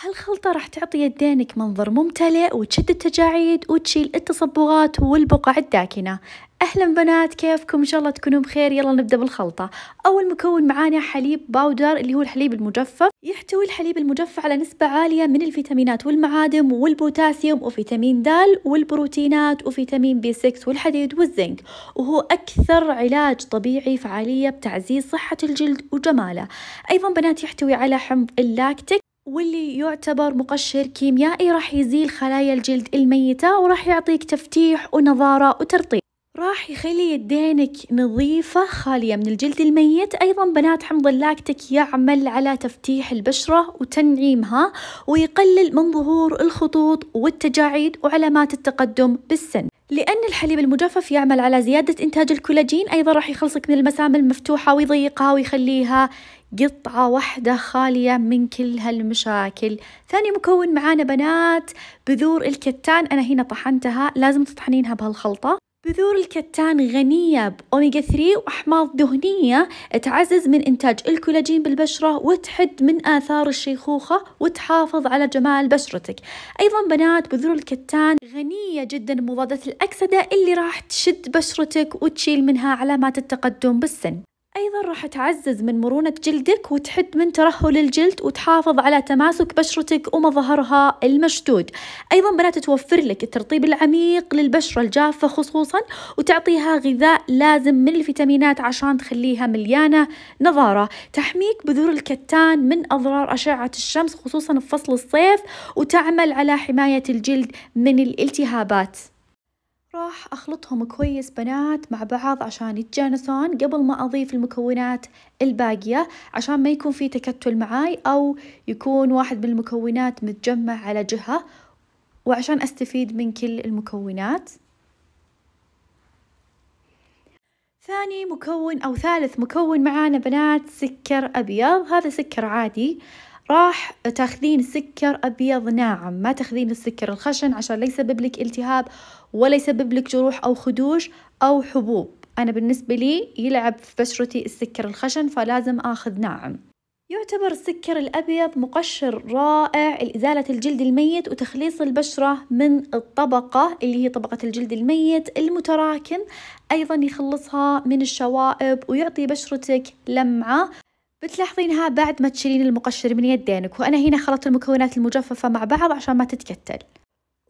هالخلطة راح تعطي يدينك منظر ممتلئ وتشد التجاعيد وتشيل التصبغات والبقع الداكنة أهلا بنات كيفكم إن شاء الله تكونوا بخير يلا نبدأ بالخلطة أول مكون معانا حليب باودر اللي هو الحليب المجفف يحتوي الحليب المجفف على نسبة عالية من الفيتامينات والمعادن والبوتاسيوم وفيتامين د والبروتينات وفيتامين بي 6 والحديد والزنك وهو أكثر علاج طبيعي فعالية بتعزيز صحة الجلد وجماله أيضا بنات يحتوي على حمض اللاكتيك واللي يعتبر مقشر كيميائي راح يزيل خلايا الجلد الميتة وراح يعطيك تفتيح ونظارة وترطيب راح يخلي يدينك نظيفة خالية من الجلد الميت أيضا بنات حمض اللاكتيك يعمل على تفتيح البشرة وتنعيمها ويقلل من ظهور الخطوط والتجاعيد وعلامات التقدم بالسن لأن الحليب المجفف يعمل على زيادة إنتاج الكولاجين أيضا راح يخلصك من المسام المفتوحة ويضيقها ويخليها قطعة واحدة خالية من كل هالمشاكل ثاني مكون معانا بنات بذور الكتان أنا هنا طحنتها لازم تطحنينها بهالخلطة بذور الكتان غنية بأوميجا 3 وأحماض دهنية تعزز من إنتاج الكولاجين بالبشرة وتحد من آثار الشيخوخة وتحافظ على جمال بشرتك أيضا بنات بذور الكتان غنية جدا بمضادات الأكسدة اللي راح تشد بشرتك وتشيل منها علامات التقدم بالسن أيضا راح تعزز من مرونة جلدك وتحد من ترهل الجلد وتحافظ على تماسك بشرتك ومظهرها المشدود أيضا بنات توفر لك الترطيب العميق للبشرة الجافة خصوصا وتعطيها غذاء لازم من الفيتامينات عشان تخليها مليانة نظارة تحميك بذور الكتان من أضرار أشعة الشمس خصوصا في فصل الصيف وتعمل على حماية الجلد من الالتهابات راح أخلطهم كويس بنات مع بعض عشان يتجانسون قبل ما أضيف المكونات الباقية عشان ما يكون في تكتل معاي أو يكون واحد من المكونات متجمع على جهة وعشان أستفيد من كل المكونات ثاني مكون أو ثالث مكون معانا بنات سكر أبيض هذا سكر عادي راح تاخذين سكر أبيض ناعم ما تاخذين السكر الخشن عشان لا يسبب لك التهاب ولا يسبب لك جروح أو خدوش أو حبوب أنا بالنسبة لي يلعب في بشرتي السكر الخشن فلازم آخذ ناعم يعتبر السكر الأبيض مقشر رائع لإزالة الجلد الميت وتخليص البشرة من الطبقة اللي هي طبقة الجلد الميت المتراكم أيضا يخلصها من الشوائب ويعطي بشرتك لمعة بتلاحظينها بعد ما تشيلين المقشر من يدينك وأنا هنا خلطت المكونات المجففة مع بعض عشان ما تتكتل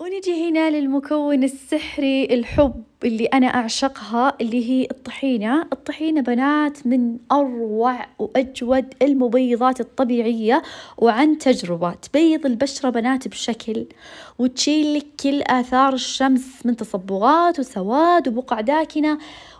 ونجي هنا للمكون السحري الحب اللي أنا أعشقها اللي هي الطحينة الطحينة بنات من أروع وأجود المبيضات الطبيعية وعن تجربة تبيض البشرة بنات بشكل وتشيل لك كل آثار الشمس من تصبغات وسواد وبقع داكنة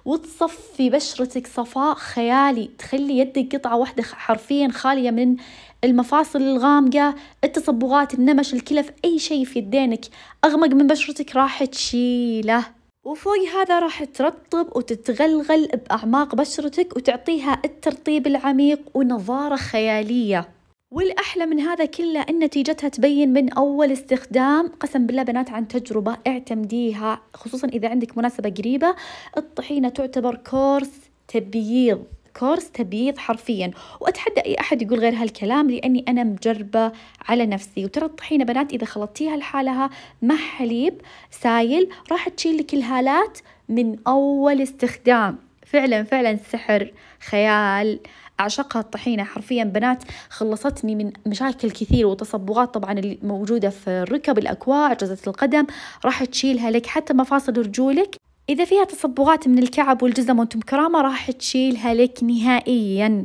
وتصفي بشرتك صفاء خيالي تخلي يدك قطعة واحدة حرفيا خالية من المفاصل الغامقة التصبغات النمش الكلف أي شيء في يدينك أغمق من بشرتك راح تشيله وفوق هذا راح ترطب وتتغلغل بأعماق بشرتك وتعطيها الترطيب العميق ونظارة خيالية والأحلى من هذا كله أن نتيجتها تبين من أول استخدام قسم بالله بنات عن تجربة اعتمديها خصوصا إذا عندك مناسبة قريبة الطحينة تعتبر كورس تبييض كورس تبييض حرفيا واتحدى اي احد يقول غير هالكلام لاني انا مجربه على نفسي وترى الطحينه بنات اذا خلطتيها لحالها مع حليب سايل راح تشيل لك الهالات من اول استخدام فعلا فعلا سحر خيال أعشقها الطحينة حرفيا بنات خلصتني من مشاكل كثير وتصبغات طبعا الموجودة في الركب الأكواع جزة القدم راح تشيلها لك حتى مفاصل رجولك إذا فيها تصبغات من الكعب والجزم وانتم كرامة راح تشيلها لك نهائيا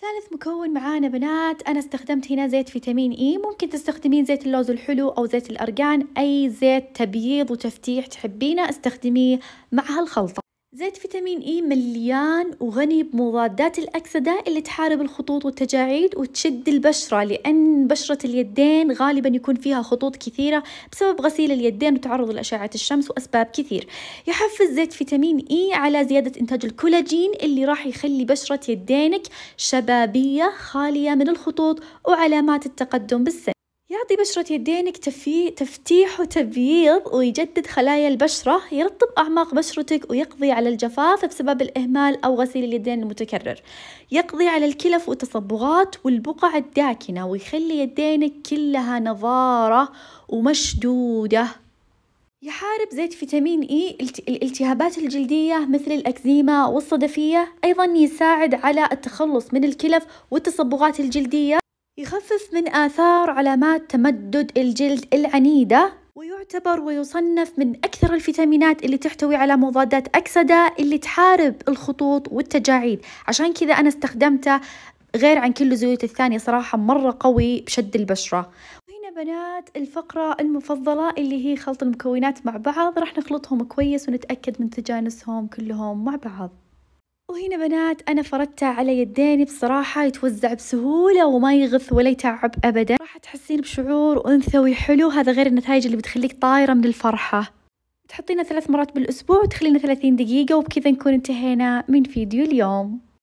ثالث مكون معانا بنات أنا استخدمت هنا زيت فيتامين إي ممكن تستخدمين زيت اللوز الحلو أو زيت الأرقان أي زيت تبييض وتفتيح تحبينه استخدميه مع هالخلطة زيت فيتامين إي مليان وغني بمضادات الأكسدة اللي تحارب الخطوط والتجاعيد وتشد البشرة لأن بشرة اليدين غالبا يكون فيها خطوط كثيرة بسبب غسيل اليدين وتعرض لأشعة الشمس وأسباب كثير يحفز زيت فيتامين إي على زيادة إنتاج الكولاجين اللي راح يخلي بشرة يدينك شبابية خالية من الخطوط وعلامات التقدم بالسن يعطي بشرة يدينك تفي... تفتيح وتبييض ويجدد خلايا البشرة يرطب أعماق بشرتك ويقضي على الجفاف بسبب الإهمال أو غسيل اليدين المتكرر يقضي على الكلف والتصبغات والبقع الداكنة ويخلي يدينك كلها نظارة ومشدودة يحارب زيت فيتامين إي الالتهابات الجلدية مثل الأكزيما والصدفية أيضا يساعد على التخلص من الكلف والتصبغات الجلدية يخفف من آثار علامات تمدد الجلد العنيدة ويعتبر ويصنف من أكثر الفيتامينات اللي تحتوي على مضادات أكسدة اللي تحارب الخطوط والتجاعيد عشان كذا أنا استخدمته غير عن كل الزيوت الثانية صراحة مرة قوي بشد البشرة وهنا بنات الفقرة المفضلة اللي هي خلط المكونات مع بعض راح نخلطهم كويس ونتأكد من تجانسهم كلهم مع بعض وهنا بنات أنا فردتها على يديني بصراحة يتوزع بسهولة وما يغث ولا يتعب أبدا راح تحسين بشعور أنثوي حلو هذا غير النتائج اللي بتخليك طايرة من الفرحة تحطينه ثلاث مرات بالأسبوع وتخلينا ثلاثين دقيقة وبكذا نكون انتهينا من فيديو اليوم